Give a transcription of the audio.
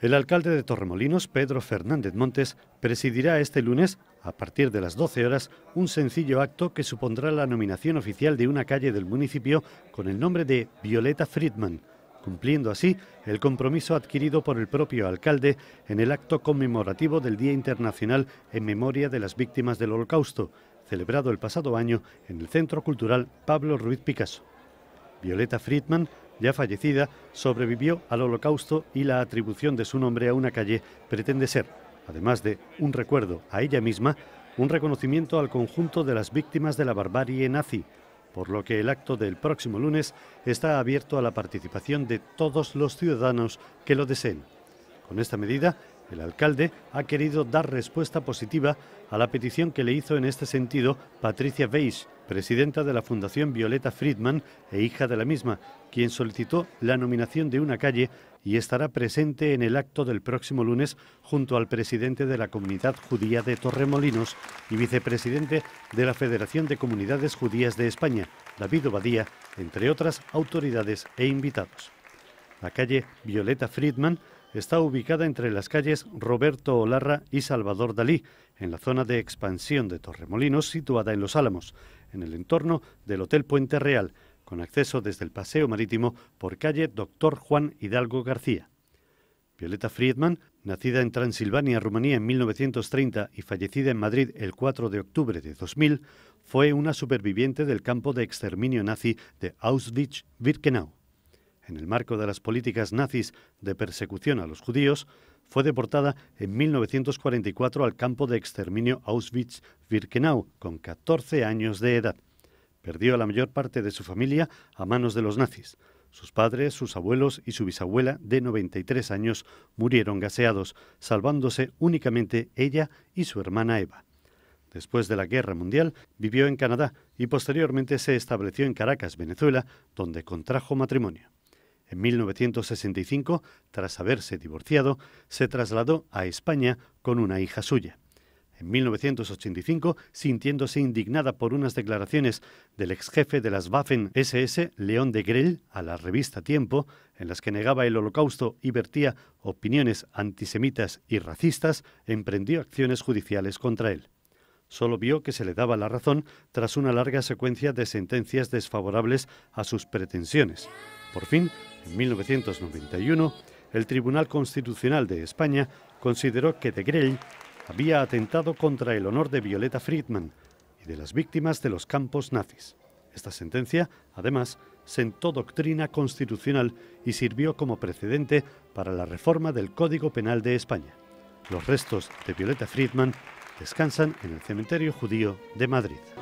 El alcalde de Torremolinos, Pedro Fernández Montes, presidirá este lunes, a partir de las 12 horas, un sencillo acto que supondrá la nominación oficial de una calle del municipio con el nombre de Violeta Friedman, cumpliendo así el compromiso adquirido por el propio alcalde en el acto conmemorativo del Día Internacional en Memoria de las Víctimas del Holocausto, celebrado el pasado año en el Centro Cultural Pablo Ruiz Picasso. Violeta Friedman ya fallecida, sobrevivió al holocausto y la atribución de su nombre a una calle pretende ser, además de un recuerdo a ella misma, un reconocimiento al conjunto de las víctimas de la barbarie nazi, por lo que el acto del próximo lunes está abierto a la participación de todos los ciudadanos que lo deseen. Con esta medida, el alcalde ha querido dar respuesta positiva a la petición que le hizo en este sentido Patricia Weiss, presidenta de la Fundación Violeta Friedman e hija de la misma, quien solicitó la nominación de una calle y estará presente en el acto del próximo lunes junto al presidente de la Comunidad Judía de Torremolinos y vicepresidente de la Federación de Comunidades Judías de España, David Obadía, entre otras autoridades e invitados. La calle Violeta Friedman está ubicada entre las calles Roberto Olarra y Salvador Dalí, en la zona de expansión de Torremolinos situada en Los Álamos en el entorno del Hotel Puente Real, con acceso desde el Paseo Marítimo por calle Doctor Juan Hidalgo García. Violeta Friedman, nacida en Transilvania, Rumanía en 1930 y fallecida en Madrid el 4 de octubre de 2000, fue una superviviente del campo de exterminio nazi de Auschwitz-Birkenau. En el marco de las políticas nazis de persecución a los judíos, fue deportada en 1944 al campo de exterminio Auschwitz-Birkenau con 14 años de edad. Perdió a la mayor parte de su familia a manos de los nazis. Sus padres, sus abuelos y su bisabuela de 93 años murieron gaseados, salvándose únicamente ella y su hermana Eva. Después de la Guerra Mundial, vivió en Canadá y posteriormente se estableció en Caracas, Venezuela, donde contrajo matrimonio. En 1965, tras haberse divorciado, se trasladó a España con una hija suya. En 1985, sintiéndose indignada por unas declaraciones del ex jefe de las Waffen SS, León de Grell, a la revista Tiempo, en las que negaba el holocausto y vertía opiniones antisemitas y racistas, emprendió acciones judiciales contra él. Solo vio que se le daba la razón tras una larga secuencia de sentencias desfavorables a sus pretensiones. Por fin, en 1991, el Tribunal Constitucional de España consideró que de Grell había atentado contra el honor de Violeta Friedman y de las víctimas de los campos nazis. Esta sentencia, además, sentó doctrina constitucional y sirvió como precedente para la reforma del Código Penal de España. Los restos de Violeta Friedman descansan en el cementerio judío de Madrid.